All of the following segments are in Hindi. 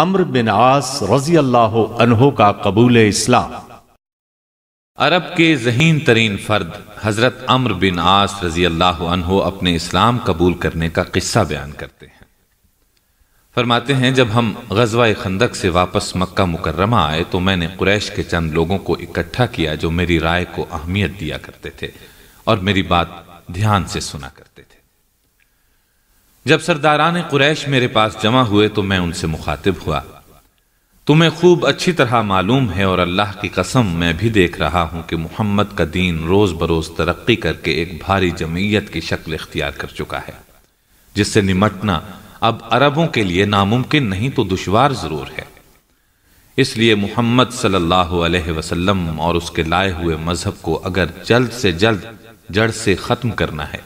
अम्र बिन आस रजी अल्लाह अनहो का कबूल इस्लाम अरब के जहीन तरीन फर्द हजरत अम्र बिन आस रजी अल्लाह अनहो अपने इस्लाम कबूल करने का किस्सा बयान करते हैं फरमाते हैं जब हम गजवा खंदक से वापस मक्का मुकर्रमा आए तो मैंने कुरैश के चंद लोगों को इकट्ठा किया जो मेरी राय को अहमियत दिया करते थे और मेरी बात ध्यान से सुना करते थे जब सरदारान कुरैश मेरे पास जमा हुए तो मैं उनसे मुखातिब हुआ तुम्हें खूब अच्छी तरह मालूम है और अल्लाह की कसम मैं भी देख रहा हूं कि मोहम्मद का दीन रोज़ बरोज़ तरक्की करके एक भारी जमीयत की शक्ल इख्तियार कर चुका है जिससे निमटना अब अरबों के लिए नामुमकिन नहीं तो दुशवार ज़रूर है इसलिए मोहम्मद सल्लल्लाहु अलैहि वसल्लम और उसके लाए हुए मज़हब को अगर जल्द से जल्द जड़ से ख़त्म करना है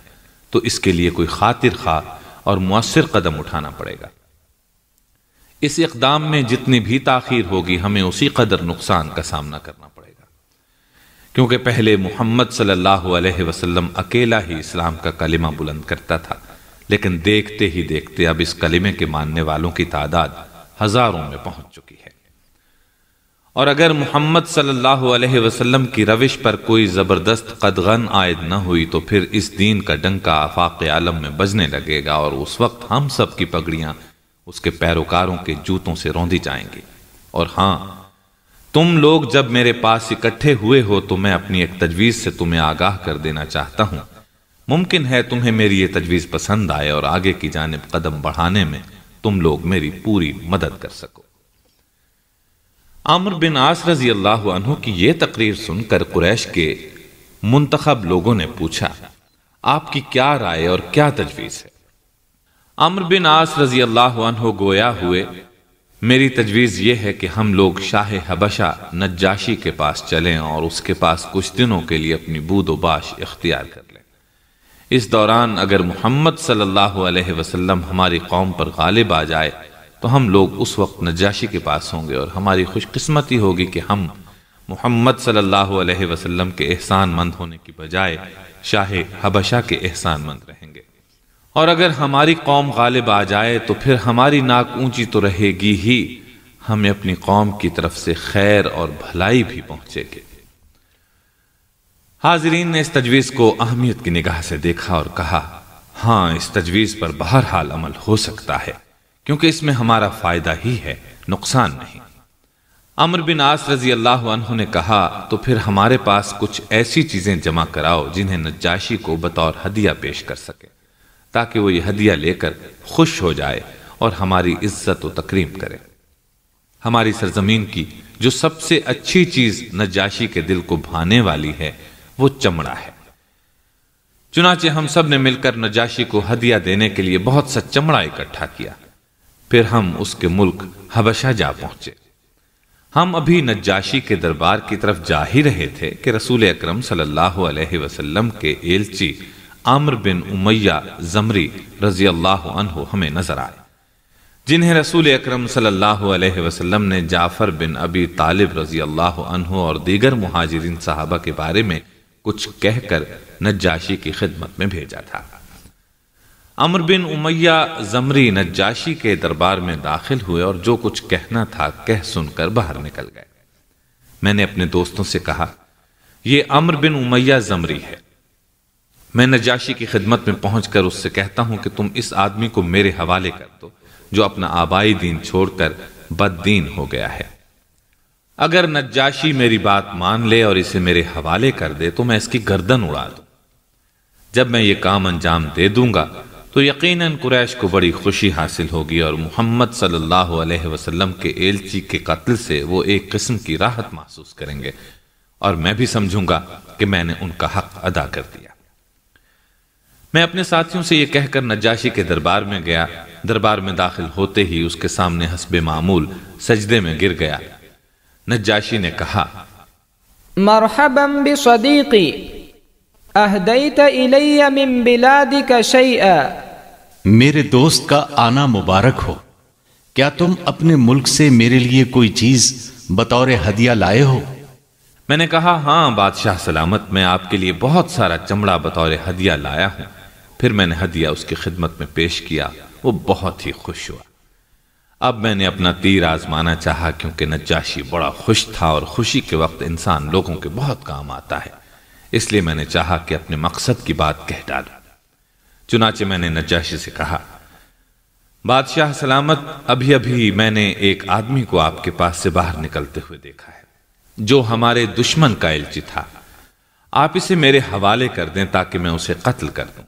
तो इसके लिए कोई खातिर खा और मؤثर कदम उठाना पड़ेगा इस इकदाम में जितनी भी ताखिर होगी हमें उसी कदर नुकसान का सामना करना पड़ेगा क्योंकि पहले मोहम्मद सल्लल्लाहु अलैहि वसल्लम अकेला ही इस्लाम का कलिमा बुलंद करता था लेकिन देखते ही देखते अब इस कलिमे के मानने वालों की तादाद हजारों में पहुंच चुकी है और अगर मोहम्मद सल्लल्लाहु अलैहि वसल्लम की रविश पर कोई ज़बरदस्त कदगन आयद न हुई तो फिर इस दीन का डंका आफाक आलम में बजने लगेगा और उस वक्त हम सब की पगड़ियाँ उसके पैरोकारों के जूतों से रौंदी जाएंगी और हाँ तुम लोग जब मेरे पास इकट्ठे हुए हो तो मैं अपनी एक तजवीज़ से तुम्हें आगाह कर देना चाहता हूँ मुमकिन है तुम्हें मेरी ये तजवीज़ पसंद आए और आगे की जानब कदम बढ़ाने में तुम लोग मेरी पूरी मदद कर सको आमर बिन आस रजी अल्लाह की यह तकरीर सुनकर कुरैश के मुंतखब लोगों ने पूछा आपकी क्या राय और क्या तजवीज़ है आमर बिन आस रजी अल्लाह गोया हुए मेरी तजवीज़ यह है कि हम लोग शाह हबशा नज्जाशी के पास चलें और उसके पास कुछ दिनों के लिए अपनी बूदोबाश इख्तियार कर लें इस दौरान अगर मोहम्मद सल्लल्लाहु अलैहि वसल्लम हमारी कौम पर गालिब आ जाए तो हम लोग उस वक्त नजाशी के पास होंगे और हमारी खुशकस्मती होगी कि हम मोहम्मद सल्लल्लाहु अलैहि वसल्लम के एहसान मंद होने की बजाय शाह हबशा के एहसान मंद रहेंगे और अगर हमारी कौम गालिब आ जाए तो फिर हमारी नाक ऊंची तो रहेगी ही हमें अपनी कौम की तरफ से खैर और भलाई भी पहुंचेगी हाजरीन ने इस तजवीज़ को अहमियत की निगाह से देखा और कहा हाँ इस तजवीज़ पर हाल अमल हो सकता है क्योंकि इसमें हमारा फायदा ही है नुकसान नहीं अमर बिन आस रजी अल्लाह ने कहा तो फिर हमारे पास कुछ ऐसी चीजें जमा कराओ जिन्हें नजाशी को बतौर हदिया पेश कर सके ताकि वो ये हदिया लेकर खुश हो जाए और हमारी इज्जत व तकरीम करे हमारी सरजमीन की जो सबसे अच्छी चीज नजाशी के दिल को भाने वाली है वो चमड़ा है चुनाचे हम सब ने मिलकर नजाशी को हदिया देने के लिए बहुत सा चमड़ा इकट्ठा किया फिर हम उसके मुल्क हबशा जा पहुंचे हम अभी नज्जाशी के दरबार की तरफ जा ही रहे थे कि रसूल अक्रम सल्लल्लाहु वसल्लम के एलची आमर बिन उमैया जमरी रजी अल्लाह हमें नजर आए जिन्हें रसूल अक्रम सल्लल्लाहु वसल्लम ने जाफर बिन अबी तालिब रजी अल्लाह और दीगर महाजरीन साहबा के बारे में कुछ कहकर नज्जाशी की खिदमत में भेजा था अमर बिन उमैया जमरी नज्जाशी के दरबार में दाखिल हुए और जो कुछ कहना था कह सुनकर बाहर निकल गए मैंने अपने दोस्तों से कहा यह अमर बिन उमैया जमरी है मैं नजाशी की खिदमत में पहुंचकर उससे कहता हूं कि तुम इस आदमी को मेरे हवाले कर दो जो अपना आबाई दीन छोड़कर बददीन हो गया है अगर नजाशी मेरी बात मान ले और इसे मेरे हवाले कर दे तो मैं इसकी गर्दन उड़ा दू जब मैं ये काम अंजाम दे दूंगा तो यकीनन कुरैश को बड़ी खुशी हासिल होगी और मोहम्मद सल्लल्लाहु अलैहि वसल्लम के एलची के कत्ल से वो एक किस्म की राहत महसूस करेंगे और मैं भी समझूंगा कि मैंने उनका हक अदा कर दिया मैं अपने साथियों से ये कहकर नजाशी के दरबार में गया दरबार में दाखिल होते ही उसके सामने हसब मामूल सजदे में गिर गया नजाशी ने कहा मरहबम बिसदीकी अहदैत इलैया मिन बिलादिका शैआ मेरे दोस्त का आना मुबारक हो क्या तुम अपने मुल्क से मेरे लिए कोई चीज बतौर हदिया लाए हो मैंने कहा हाँ बादशाह सलामत मैं आपके लिए बहुत सारा चमड़ा बतौर हदिया लाया हूँ फिर मैंने हदिया उसकी खिदमत में पेश किया वो बहुत ही खुश हुआ अब मैंने अपना तीर आजमाना चाहा क्योंकि नज्जाशी बड़ा खुश था और खुशी के वक्त इंसान लोगों के बहुत काम आता है इसलिए मैंने चाहा कि अपने मकसद की बात कह डालू चुनाचे मैंने नजाशी से कहा बादशाह सलामत अभी अभी मैंने एक आदमी को आपके पास से बाहर निकलते हुए देखा है जो हमारे दुश्मन का एलची था आप इसे मेरे हवाले कर दें ताकि मैं उसे कत्ल कर दूं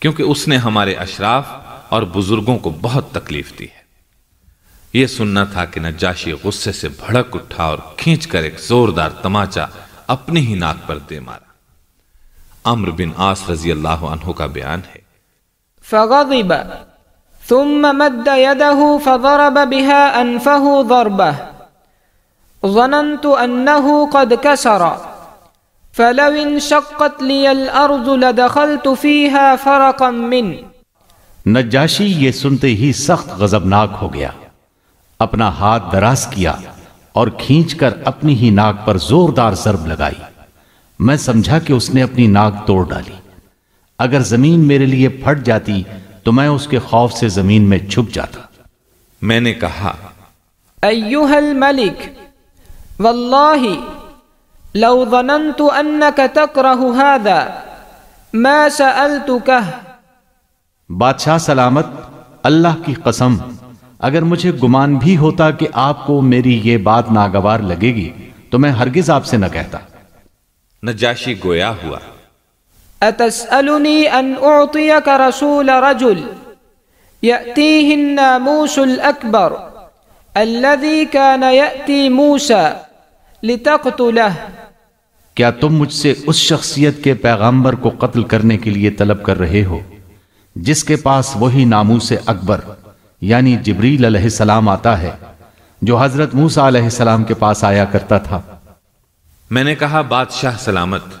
क्योंकि उसने हमारे अशराफ और बुजुर्गों को बहुत तकलीफ दी है यह सुनना था कि नजाशी गुस्से से भड़क उठा और खींच कर एक जोरदार तमाचा अपनी ही नाक पर दे मारा अम्र बिन आस रजी अल्लाह का बयान है فغضب ثم مد يده فضرب بها أنفه ضربة ظننت أنه قد كسر فلو انشقت لي الأرض لدخلت فيها فرقا من नजाशी ये सुनते ही सख्त गजबनाक हो गया अपना हाथ दराज किया और खींचकर अपनी ही नाक पर जोरदार जरब लगाई मैं समझा कि उसने अपनी नाक तोड़ डाली अगर जमीन मेरे लिए फट जाती तो मैं उसके खौफ से जमीन में छुप जाता मैंने कहा मलिक बादशाह सलामत अल्लाह की कसम अगर मुझे गुमान भी होता कि आपको मेरी ये बात नागवार लगेगी तो मैं हरगिज आपसे न कहता नजाशी गोया हुआ أتسألني أن أعطيك رسول رجل يأتيه الناموس الأكبر الذي كان يأتي موسى لتقتله क्या तुम मुझसे उस शख्सियत के पैगंबर को कत्ल करने के लिए तलब कर रहे हो जिसके पास वही नामूस अकबर यानी जबरील अलैहिस्सलाम आता है जो हजरत मूसा अलैहिस्सलाम के पास आया करता था मैंने कहा बादशाह सलामत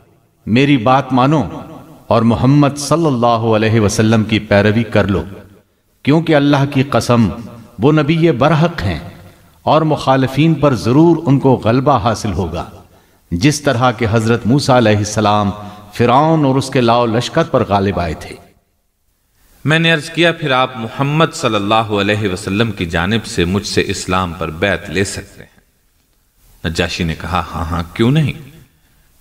मेरी बात मानो और मोहम्मद सल्लल्लाहु अलैहि वसल्लम की पैरवी कर लो क्योंकि अल्लाह की कसम वो नबी बरहक हैं और मुखालफी पर ज़रूर उनको गलबा हासिल होगा जिस तरह के हज़रत मूसा सलाम फ़िरौन और उसके लाओ लश्कर पर गालिब आए थे मैंने अर्ज़ किया फिर आप मोहम्मद सल्लल्लाहु अलैहि वसल्लम की जानब से मुझसे इस्लाम पर बैत ले सकते हैं नजाशी ने कहा हाँ हाँ क्यों नहीं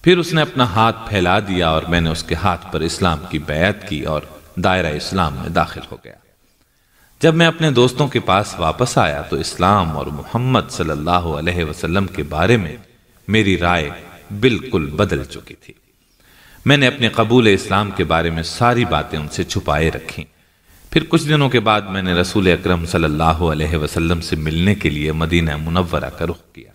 फिर उसने अपना हाथ फैला दिया और मैंने उसके हाथ पर इस्लाम की बैत की और दायरा इस्लाम में दाखिल हो गया जब मैं अपने दोस्तों के पास वापस आया तो इस्लाम और मोहम्मद सल्लल्लाहु अलैहि वसल्लम के बारे में मेरी राय बिल्कुल बदल चुकी थी मैंने अपने कबूल इस्लाम के बारे में सारी बातें उनसे छुपाए रखी फिर कुछ दिनों के बाद मैंने रसूल अक्रम सल्ला वसलम से मिलने के लिए मदीना मुनवरा का रुख किया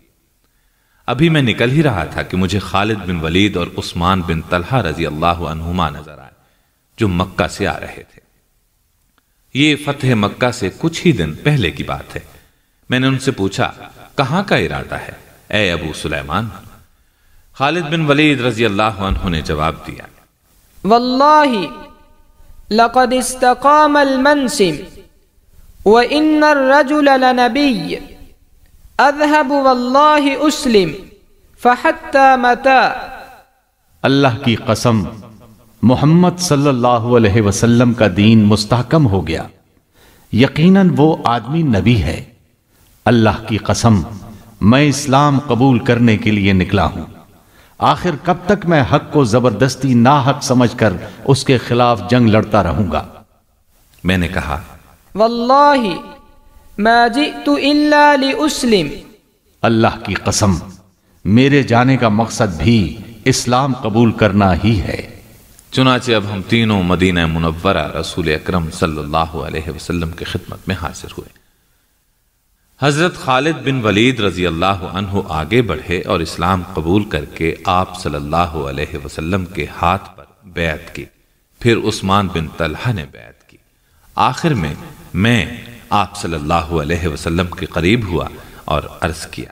अभी मैं निकल ही रहा था कि मुझे खालिद बिन वलीद और उस्मान बिन तलहा रजी अल्लाह अनहुमा नजर आए जो मक्का से आ रहे थे ये फतेह मक्का से कुछ ही दिन पहले की बात है मैंने उनसे पूछा कहाँ का इरादा है ए अबू सुलेमान खालिद बिन वलीद रजी अल्लाह ने जवाब दिया वल्लाही लकद अजहब वल्लाहि उस्लिम फहत्ता अल्लाह की कसम मोहम्मद सल्लल्लाहु अलैहि वसल्लम का दीन मुस्तहकम हो गया यकीनन वो आदमी नबी है अल्लाह की कसम मैं इस्लाम कबूल करने के लिए निकला हूं आखिर कब तक मैं हक को जबरदस्ती ना हक समझ कर उसके खिलाफ जंग लड़ता रहूंगा मैंने कहा वल्लाही अल्लाह की कसम मेरे जाने का मकसद भी इस्लाम कबूल करना ही है चुनाचे अब हम तीनों मदीना मुनवरा रसूल अक्रम सल्लल्लाहु की खिदमत में हाजिर हुए हज़रत खालिद बिन वलीद रजी अल्लाह आगे बढ़े और इस्लाम कबूल करके आप सल्लल्लाहु अलैहि वसल्लम के हाथ पर बैत की फिर उस्मान बिन तलहा ने बैत की आखिर में मैं आप सल्लल्लाहु अलैहि वसल्लम के करीब हुआ और अर्ज किया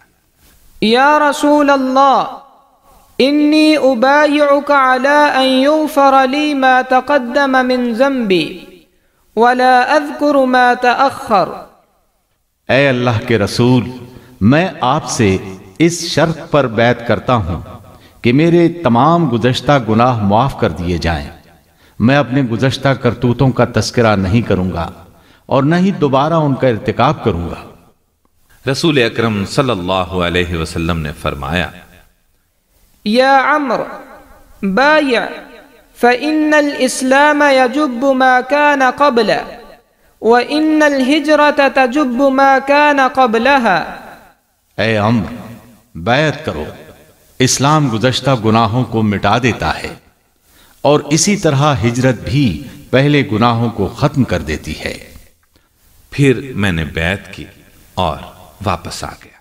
या रसूल अल्लाह इन्नी उबायुका अला अन युगफर ली मा तकद्दम मिन ज़ंबी वला अज़कुरु मा तअख्खर ऐ अल्लाह के रसूल मैं आपसे इस शर्त पर बैत करता हूं कि मेरे तमाम गुजश्ता गुनाह माफ कर दिए जाएं। मैं अपने गुजश्ता करतूतों का तस्करा नहीं करूंगा और न ही दोबारा उनका इरतकाब करूंगा रसूल अक्रम सल्लल्लाहु ने फरमाया या बाया فإن अम्र बैत करो इस्लाम गुजश्ता गुनाहों को मिटा देता है और इसी तरह हिजरत भी पहले गुनाहों को खत्म कर देती है फिर मैंने बैत की और वापस आ गया